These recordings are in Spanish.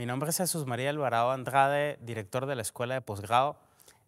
Mi nombre es Jesús María Alvarado Andrade, director de la Escuela de Posgrado.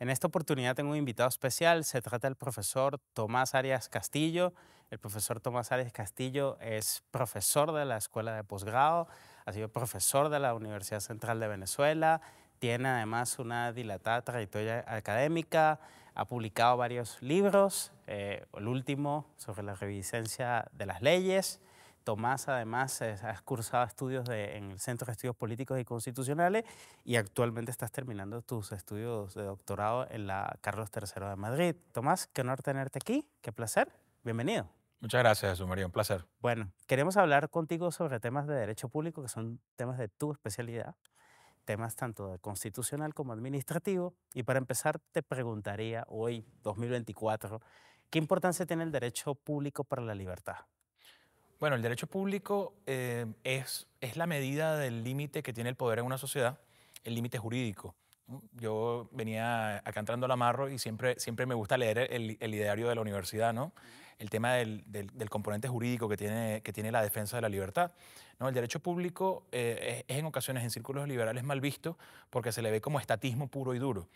En esta oportunidad tengo un invitado especial, se trata del profesor Tomás Arias Castillo. El profesor Tomás Arias Castillo es profesor de la Escuela de Posgrado, ha sido profesor de la Universidad Central de Venezuela, tiene además una dilatada trayectoria académica, ha publicado varios libros, eh, el último sobre la revisencia de las leyes, Tomás además eh, has cursado estudios en el Centro de Estudios Políticos y Constitucionales y actualmente estás terminando tus estudios de doctorado en la Carlos III de Madrid. Tomás, qué honor tenerte aquí, qué placer, bienvenido. Muchas gracias, Jesús María, un placer. Bueno, queremos hablar contigo sobre temas de derecho público, que son temas de tu especialidad, temas tanto de constitucional como administrativo. Y para empezar, te preguntaría hoy, 2024, ¿qué importancia tiene el derecho público para la libertad? Bueno, el derecho público eh, es, es la medida del límite que tiene el poder en una sociedad, el límite jurídico. Yo venía acá entrando al amarro y siempre, siempre me gusta leer el, ideario de la universidad, ¿no? El tema del, componente jurídico que tiene, que tiene la defensa de la libertad. El derecho público eh, es, en ocasiones en círculos liberales mal visto porque se le ve como estatismo puro y duro.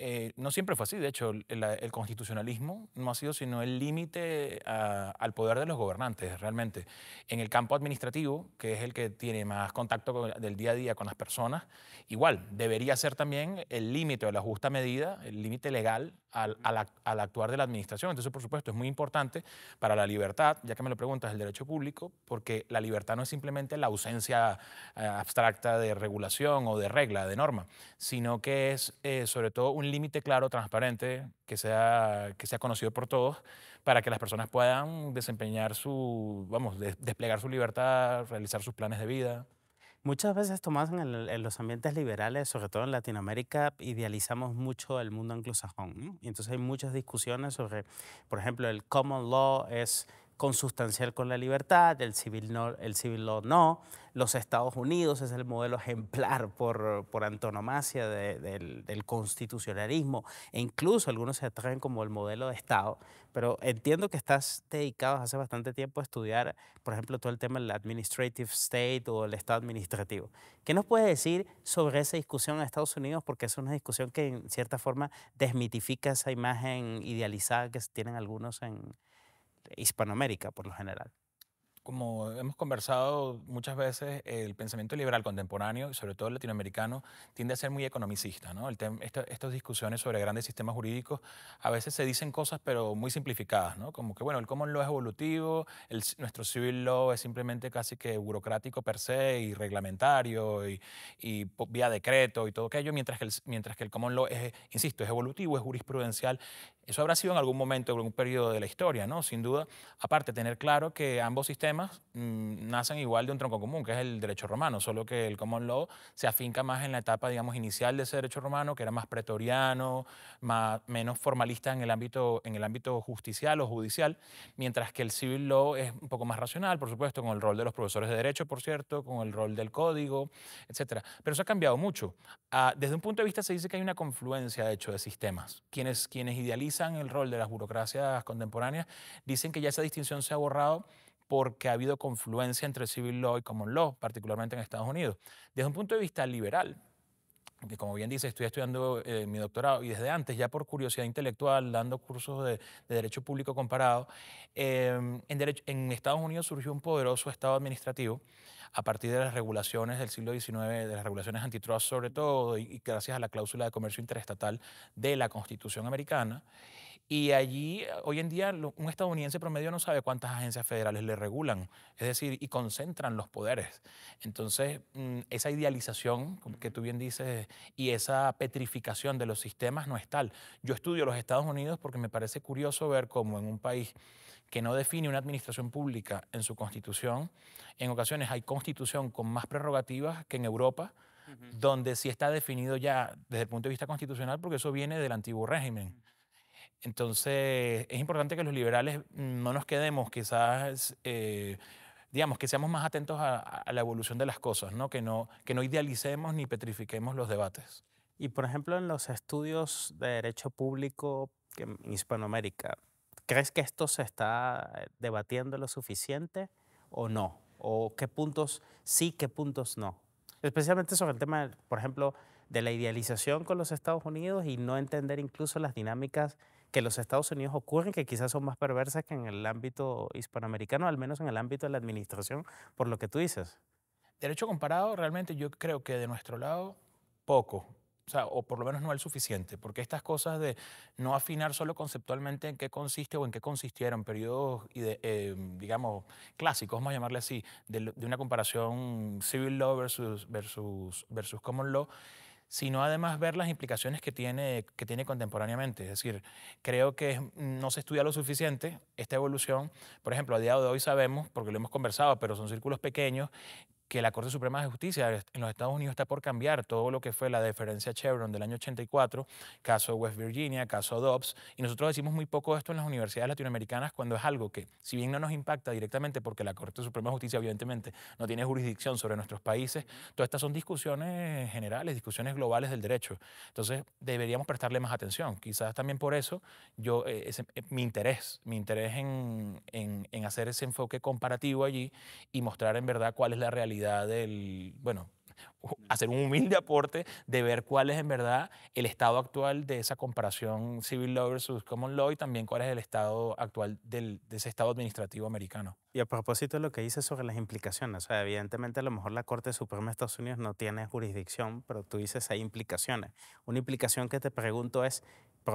Eh, no siempre fue así, de hecho, el, constitucionalismo no ha sido sino el límite ah, al poder de los gobernantes, realmente. En el campo administrativo, que es el que tiene más contacto del día a día con las personas, igual, debería ser también el límite o la justa medida, el límite legal al, actuar de la administración. Entonces, por supuesto, es muy importante para la libertad, ya que me lo preguntas, el derecho público, porque la libertad no es simplemente la ausencia eh, abstracta de regulación o de regla, de norma, sino que es eh, sobre todo un límite claro, transparente, que sea, que sea conocido por todos, para que las personas puedan desempeñar su, vamos, desplegar su libertad, realizar sus planes de vida. Muchas veces, Tomás, en, los ambientes liberales, sobre todo en Latinoamérica, idealizamos mucho el mundo anglosajón. Y entonces hay muchas discusiones sobre, por ejemplo, el common law es consustancial con la libertad, el civil, no, el civil law no. Los Estados Unidos es el modelo ejemplar por, por antonomasia del, constitucionalismo e incluso algunos se atraen como el modelo de Estado. Pero entiendo que estás dedicado hace bastante tiempo a estudiar, por ejemplo, todo el tema del administrative state o el Estado administrativo. ¿Qué nos puedes decir sobre esa discusión en Estados Unidos? Porque es una discusión que en cierta forma desmitifica esa imagen idealizada que tienen algunos en, Hispanoamérica por lo general. Como hemos conversado muchas veces, el pensamiento liberal contemporáneo, y sobre todo latinoamericano, tiende a ser muy economicista. estas discusiones sobre grandes sistemas jurídicos a veces se dicen cosas, pero muy simplificadas, ¿no? como que bueno, el common law es evolutivo, nuestro civil law es simplemente casi que burocrático per se y reglamentario y, vía decreto y todo aquello, mientras que el, mientras que el common law, es, insisto, es evolutivo, es jurisprudencial eso habrá sido en algún momento, en algún periodo de la historia, ¿no? Sin duda. Aparte, tener claro que ambos sistemas mm, nacen igual de un tronco común, que es el derecho romano, solo que el common law se afinca más en la etapa, digamos, inicial de ese derecho romano, que era más pretoriano, más, menos formalista en el, ámbito, en el ámbito justicial o judicial, mientras que el civil law es un poco más racional, por supuesto, con el rol de los profesores de derecho, por cierto, con el rol del código, etc. Pero eso ha cambiado mucho. Ah, desde un punto de vista se dice que hay una confluencia, de hecho, de sistemas. Quienes, quienes idealizan el rol de las burocracias contemporáneas dicen que ya esa distinción se ha borrado porque ha habido confluencia entre civil law y common law, particularmente en Estados Unidos. Desde un punto de vista liberal, que como bien dice, estoy estudiando eh, mi doctorado y desde antes, ya por curiosidad intelectual, dando cursos de, Derecho Público Comparado, em, en, derecho, en, Estados Unidos surgió un poderoso Estado administrativo a partir de las regulaciones del siglo XIX, de las regulaciones antitrust sobre todo, y gracias a la cláusula de comercio interestatal de la Constitución americana. Y allí, eh, hoy en día, un estadounidense promedio no sabe cuántas agencias federales le regulan, es decir, y concentran los poderes. Entonces, mm, esa idealización que tú bien dices y esa petrificación de los sistemas no es tal. Yo estudio los Estados Unidos porque me parece curioso ver cómo en un país que no define una administración pública en su constitución, en ocasiones hay constitución con más prerrogativas que en Europa, donde sí está definido ya desde el punto de vista constitucional, porque eso viene del antiguo régimen. Entonces, es importante que los liberales no nos quedemos quizás, eh, digamos, que seamos más atentos a, la evolución de las cosas, ¿no? Que, no, que no idealicemos ni petrifiquemos los debates. Y, por ejemplo, en los estudios de derecho público en Hispanoamérica, ¿crees que esto se está eh, debatiendo lo suficiente o no? ¿O qué puntos sí, qué puntos no? Especialmente sobre el tema, por ejemplo, de la idealización con los Estados Unidos y no entender incluso las dinámicas que los Estados Unidos ocurren, que quizás son más perversas que en el ámbito hispanoamericano, al menos en el ámbito de la administración, por lo que tú dices. Derecho comparado, realmente yo creo que de nuestro lado, poco. O, por lo menos no el suficiente, porque estas cosas de no afinar solo conceptualmente en qué consiste o en qué consistieron periodos, eh, digamos, clásicos, vamos a llamarle así, de, una comparación civil law versus, versus common law, sino además ver las implicaciones que tiene, que tiene contemporáneamente. Es decir, creo que mm, no se estudia lo suficiente esta evolución. Por ejemplo, a día de hoy sabemos, porque lo hemos conversado, pero son círculos pequeños, que la Corte Suprema de Justicia en los Estados Unidos está por cambiar todo lo que fue la deferencia Chevron del año 84, caso West Virginia, caso Dobbs, y nosotros decimos muy poco esto en las universidades latinoamericanas cuando es algo que, si bien no nos impacta directamente porque la Corte Suprema de Justicia evidentemente no tiene jurisdicción sobre nuestros países, todas estas son discusiones generales, discusiones globales del derecho. Entonces deberíamos prestarle más atención. Quizás también por eso yo, eh, eh, mi interés, mi interés en, en, en hacer ese enfoque comparativo allí y mostrar en verdad cuál es la realidad del, bueno, hacer un humilde aporte de ver cuál es en verdad el estado actual de esa comparación civil law versus common law y también cuál es el estado actual del, de ese estado administrativo americano. Y a propósito de lo que dices sobre las implicaciones, o sea, evidentemente a lo mejor la Corte Suprema de Estados Unidos no tiene jurisdicción, pero tú dices hay implicaciones. Una implicación que te pregunto es,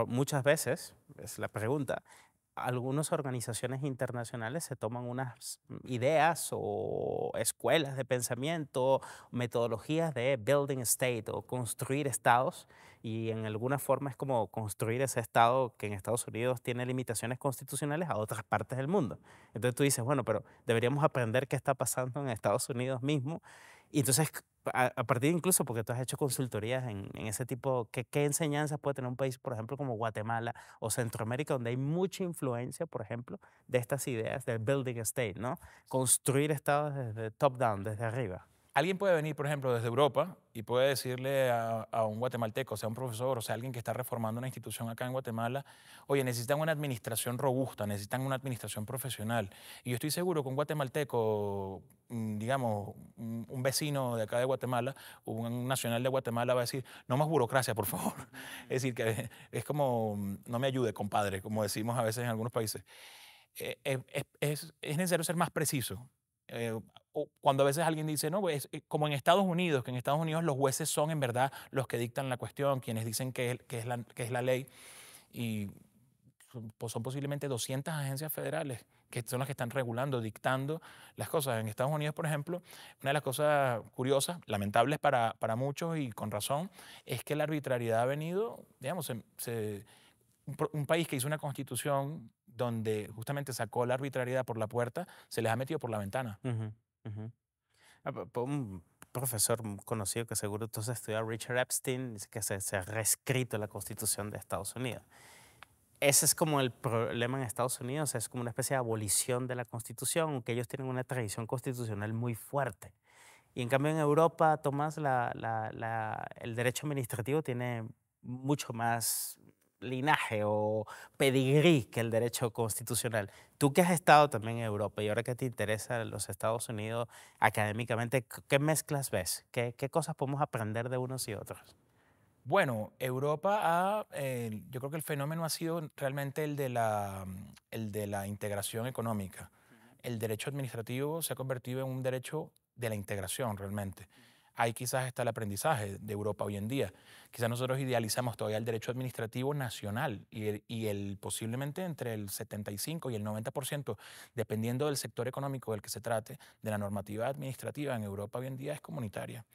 muchas veces, es la pregunta, algunas organizaciones internacionales se toman unas ideas o escuelas de pensamiento, metodologías de building state o construir estados y en alguna forma es como construir ese estado que en Estados Unidos tiene limitaciones constitucionales a otras partes del mundo. Entonces tú dices, bueno, pero deberíamos aprender qué está pasando en Estados Unidos mismo y entonces a, partir incluso porque tú has hecho consultorías en, ese tipo, ¿qué, ¿qué enseñanzas puede tener un país, por ejemplo, como Guatemala o Centroamérica, donde hay mucha influencia, por ejemplo, de estas ideas del building state, ¿no? Construir estados desde top down, desde arriba. Alguien puede venir, por ejemplo, desde Europa y puede decirle a, un guatemalteco, sea un profesor o sea alguien que está reformando una institución acá en Guatemala, oye, necesitan una administración robusta, necesitan una administración profesional. Y yo estoy seguro que un guatemalteco, mm, digamos, un vecino de acá de Guatemala, un nacional de Guatemala va a decir, no más burocracia, por favor. es decir, que es como, mm, no me ayude, compadre, como decimos a veces en algunos países. Eh, eh, es, necesario ser más preciso. Eh, cuando a veces alguien dice, no, pues, eh, como en Estados Unidos, que en Estados Unidos los jueces son en verdad los que dictan la cuestión, quienes dicen que es, la, que es la ley, y son pues, posiblemente 200 agencias federales que son las que están regulando, dictando las cosas. En Estados Unidos, por ejemplo, una de las cosas curiosas, lamentables para, para muchos y con razón, es que la arbitrariedad ha venido, digamos, un país que hizo una constitución donde justamente sacó la arbitrariedad por la puerta, se les ha metido por la ventana. Ah, un profesor conocido que seguro entonces estudió estudiado, Richard Epstein, dice que se, ha reescrito la constitución de Estados Unidos ese es como el problema en Estados Unidos, es como una especie de abolición de la Constitución, aunque ellos tienen una tradición constitucional muy fuerte. Y en cambio en Europa, Tomás, la, la, el derecho administrativo tiene mucho más linaje o pedigrí que el derecho constitucional. Tú que has estado también en Europa y ahora que te interesa los Estados Unidos académicamente, ¿qué mezclas ves? ¿Qué, qué cosas podemos aprender de unos y otros? Bueno, Europa ha, eh, yo creo que el fenómeno ha sido realmente el de la, el de la integración económica. El derecho administrativo se ha convertido en un derecho de la integración realmente. Ahí quizás está el aprendizaje de Europa hoy en día. Quizás nosotros idealizamos todavía el derecho administrativo nacional y, el, posiblemente entre el 75 y el 90%, dependiendo del sector económico del que se trate, de la normativa administrativa en Europa hoy en día es comunitaria.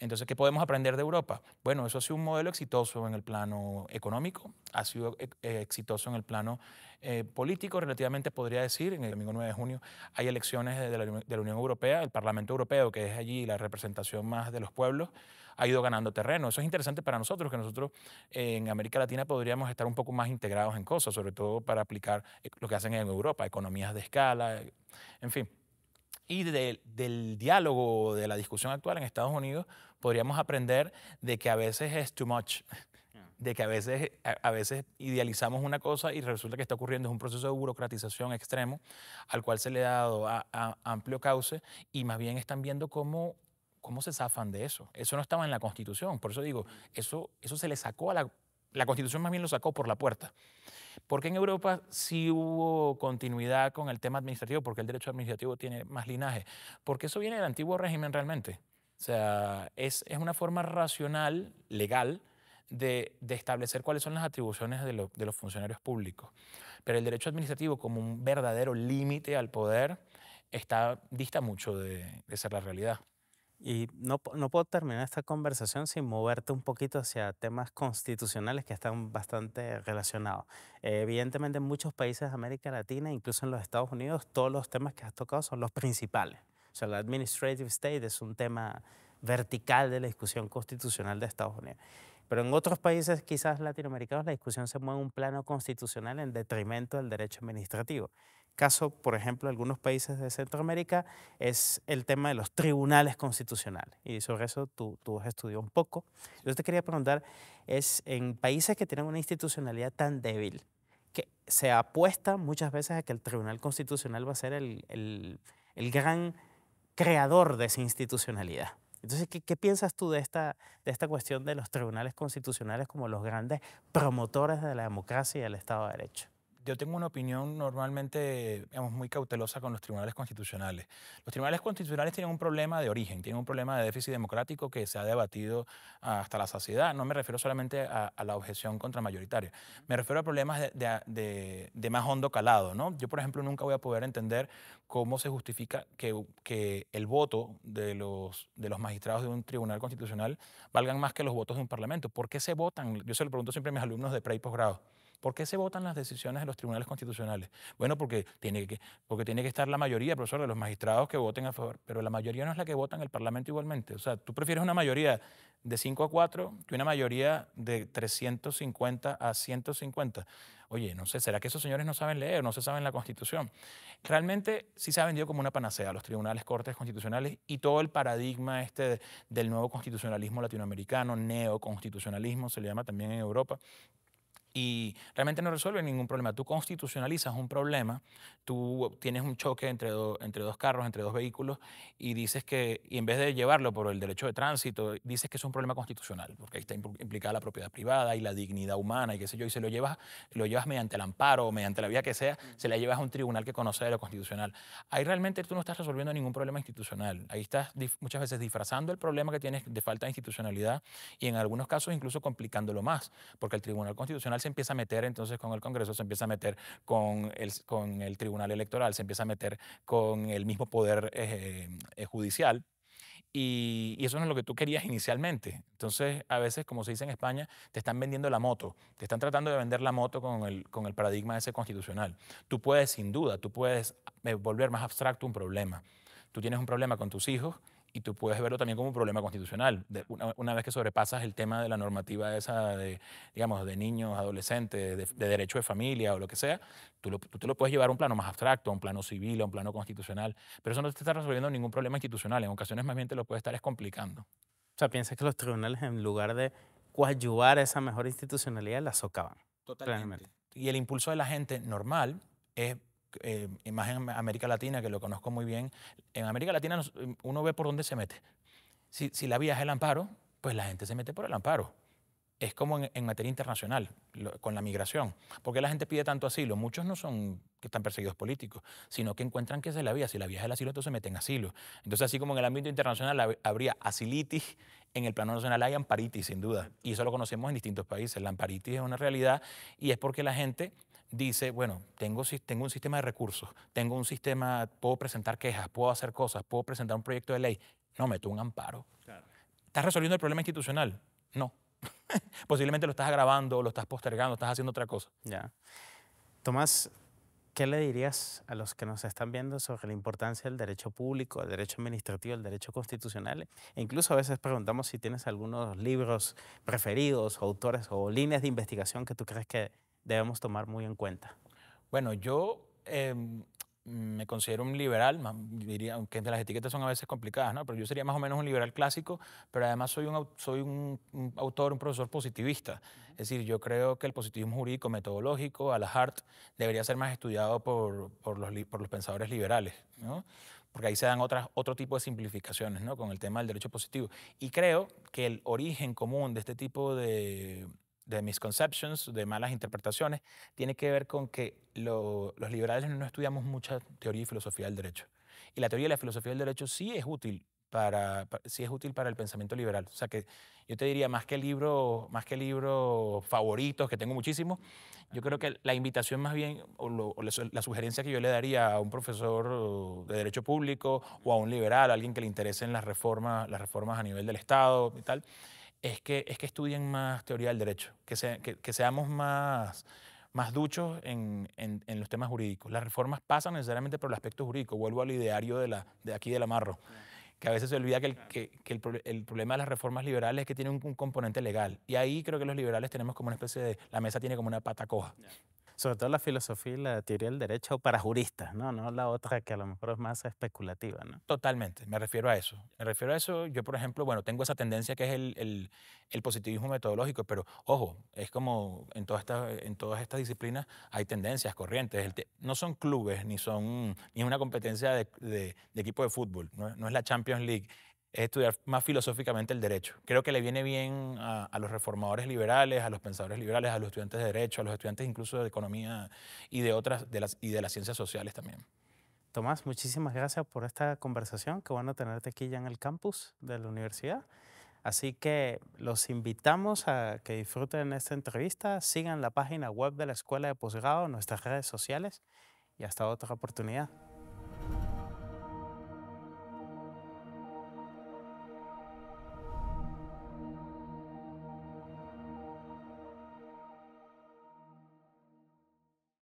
Entonces, ¿qué podemos aprender de Europa? Bueno, eso ha sido un modelo exitoso en el plano económico, ha sido e, eh, exitoso en el plano eh, político, relativamente podría decir, en el domingo 9 de junio hay elecciones de la Unión Europea, el Parlamento Europeo, que es allí la representación más de los pueblos, ha ido ganando terreno. Eso es interesante para nosotros, que nosotros eh, en América Latina podríamos estar un poco más integrados en cosas, sobre todo para aplicar eh, lo que hacen en Europa, economías de escala, eh, en fin. Y del diálogo, de la discusión actual en Estados Unidos, podríamos aprender de que a veces es too much de que a veces, a, veces idealizamos una cosa y resulta que está ocurriendo es un proceso de burocratización extremo al cual se le ha dado amplio cauce y más bien están viendo cómo ¿Cómo se zafan de eso? Eso no estaba en la Constitución. Por eso digo, eso, eso se le sacó a la... La Constitución más bien lo sacó por la puerta. Porque en Europa sí hubo continuidad con el tema administrativo, porque el derecho administrativo tiene más linaje. Porque eso viene del antiguo régimen realmente. O sea, es, es una forma racional, legal, de, de, establecer cuáles son las atribuciones de, de, los funcionarios públicos. Pero el derecho administrativo como un verdadero límite al poder está, dista mucho de, de ser la realidad. Y no, no, puedo terminar esta conversación sin moverte un poquito hacia temas constitucionales que están bastante relacionados. Eh, evidentemente en muchos países de América Latina, incluso en los Estados Unidos, todos los temas que has tocado son los principales. O sea, la administrative state es un tema vertical de la discusión constitucional de Estados Unidos. Pero en otros países, quizás latinoamericanos, la discusión se mueve en un plano constitucional en detrimento del derecho administrativo. Caso, por ejemplo, de algunos países de Centroamérica es el tema de los tribunales constitucionales. Y sobre eso tú, has estudiado un poco. Yo te quería preguntar, es en países que tienen una institucionalidad tan débil, que se apuesta muchas veces a que el Tribunal Constitucional va a ser el gran creador de esa institucionalidad. Entonces, ¿qué, piensas tú de esta, de esta cuestión de los tribunales constitucionales como los grandes promotores de la democracia y del Estado de Derecho? yo tengo una opinión normalmente digamos, muy cautelosa con los tribunales constitucionales. Los tribunales constitucionales tienen un problema de origen, tienen un problema de déficit democrático que se ha debatido hasta la saciedad. No me refiero solamente a, la objeción contra mayoritaria, me refiero a problemas de, más hondo calado. ¿no? Yo, por ejemplo, nunca voy a poder entender cómo se justifica que, el voto de los, de los magistrados de un tribunal constitucional valgan más que los votos de un parlamento. ¿Por qué se votan? Yo se lo pregunto siempre a mis alumnos de pre y posgrado. ¿Por qué se votan las decisiones de los tribunales constitucionales? Bueno, porque tiene que, porque tiene que estar la mayoría, profesor, de los magistrados que voten a favor, pero la mayoría no es la que vota en el Parlamento igualmente. O sea, tú prefieres una mayoría de 5 a 4 que una mayoría de 350 a 150. Oye, no sé, ¿será que esos señores no saben leer, no se saben la Constitución? Realmente sí se ha vendido como una panacea a los tribunales, cortes constitucionales y todo el paradigma este del nuevo constitucionalismo latinoamericano, neoconstitucionalismo se le llama también en Europa y realmente no resuelve ningún problema. Tú constitucionalizas un problema, tú tienes un choque entre, entre dos carros, entre dos vehículos, y dices que, y en vez de llevarlo por el derecho de tránsito, dices que es un problema constitucional, porque ahí está implicada la propiedad privada y la dignidad humana y qué sé yo, y se lo llevas, lo llevas mediante el amparo o mediante la vía que sea, se la llevas a un tribunal que conoce de lo constitucional. Ahí realmente tú no estás resolviendo ningún problema institucional. Ahí estás muchas veces disfrazando el problema que tienes de falta de institucionalidad y en algunos casos incluso complicándolo más, porque el Tribunal Constitucional se empieza a meter entonces con el Congreso, se empieza a meter con el, con el Tribunal Electoral, se empieza a meter con el mismo Poder eh, em, eh, judicial. Y, eso no es lo que tú querías inicialmente. Entonces, a veces, como se dice en España, te están vendiendo la moto, te están tratando de vender la moto con el, con el paradigma ese constitucional. Tú puedes, sin duda, tú puedes eh, volver más abstracto un problema. Tú tienes un problema con tus hijos, y tú puedes verlo también como un problema constitucional. una, vez que sobrepasas el tema de la normativa esa de, digamos, de niños, adolescentes, de, derecho de familia o lo que sea, tú, tú te lo puedes llevar a un plano más abstracto, a un plano civil, a un plano constitucional, pero eso no te está resolviendo ningún problema institucional, en ocasiones más bien te lo puede estar complicando. O sea, piensas que los tribunales en lugar de coadyuvar esa mejor institucionalidad la socavan. Totalmente. Y el impulso de la gente normal es imagen eh, más en América Latina, que lo conozco muy bien, en América Latina uno ve por dónde se mete. Si, si la vía es el amparo, pues la gente se mete por el amparo. Es como en, materia internacional, con la migración. ¿Por qué la gente pide tanto asilo? Muchos no son que están perseguidos políticos, sino que encuentran que es la vía. Si la vía es el asilo, entonces se meten asilo. Entonces, así como en el ámbito internacional habría asilitis, en el plano nacional hay amparitis, sin duda. Y eso lo conocemos en distintos países. La amparitis es una realidad y es porque la gente dice, bueno, tengo, tengo un sistema de recursos, tengo un sistema, puedo presentar quejas, puedo hacer cosas, puedo presentar un proyecto de ley. No, meto un amparo. ¿Estás resolviendo el problema institucional? No. Posiblemente lo estás agravando, lo estás postergando, estás haciendo otra cosa. Ya. Tomás, ¿qué le dirías a los que nos están viendo sobre la importancia del derecho público, el derecho administrativo, el derecho constitucional? E incluso a veces preguntamos si tienes algunos libros preferidos, autores o líneas de investigación que tú crees que debemos tomar muy en cuenta? Bueno, yo em, me considero un liberal, diría, aunque las etiquetas son a veces complicadas, ¿no? pero yo sería más o menos un liberal clásico, pero además soy un, soy un, autor, un profesor positivista. Es decir, yo creo que el positivismo jurídico, metodológico, a la Hart, debería ser más estudiado por, por, los, por los, pensadores liberales. ¿no? porque ahí se dan otras, otro tipo de simplificaciones ¿no? con el tema del derecho positivo. Y creo que el origen común de este tipo de, de misconceptions, de malas interpretaciones, tiene que ver con que los liberales no estudiamos mucha teoría y filosofía del derecho. Y la teoría y la filosofía del derecho sí es útil para, es útil para el pensamiento liberal. O sea que yo te diría, más que libro más que libro favoritos, que tengo muchísimo, yo creo que la invitación más bien, o, la sugerencia que yo le daría a un profesor de Derecho Público o a un liberal, a alguien que le interese en las reformas, las reformas a nivel del Estado y tal, es que, es que estudien más teoría del derecho, que, que, seamos más, más duchos en, los temas jurídicos. Las reformas pasan necesariamente por el aspecto jurídico. Vuelvo al ideario de, la, de aquí del amarro, que a veces se olvida que, el, problema de las reformas liberales es que tienen un, componente legal. Y ahí creo que los liberales tenemos como una especie de... La mesa tiene como una pata coja sobre todo la filosofía y la teoría del derecho para juristas, ¿no? No la otra que a lo mejor es más especulativa, ¿no? Totalmente, me refiero a eso. Me refiero a eso, yo por ejemplo, bueno, tengo esa tendencia que es el, el, positivismo metodológico, pero ojo, es como en, todas estas en todas estas disciplinas hay tendencias, corrientes, no son clubes, ni son, ni es una competencia de, de, equipo de fútbol, no, no es la Champions League, es estudiar más filosóficamente el derecho. Creo que le viene bien a, los reformadores liberales, a los pensadores liberales, a los estudiantes de derecho, a los estudiantes incluso de economía y de otras las, y de las ciencias sociales también. Tomás, muchísimas gracias por esta conversación. que van a tenerte aquí ya en el campus de la universidad. Así que los invitamos a que disfruten esta entrevista, sigan la página web de la Escuela de Posgrado, nuestras redes sociales y hasta otra oportunidad.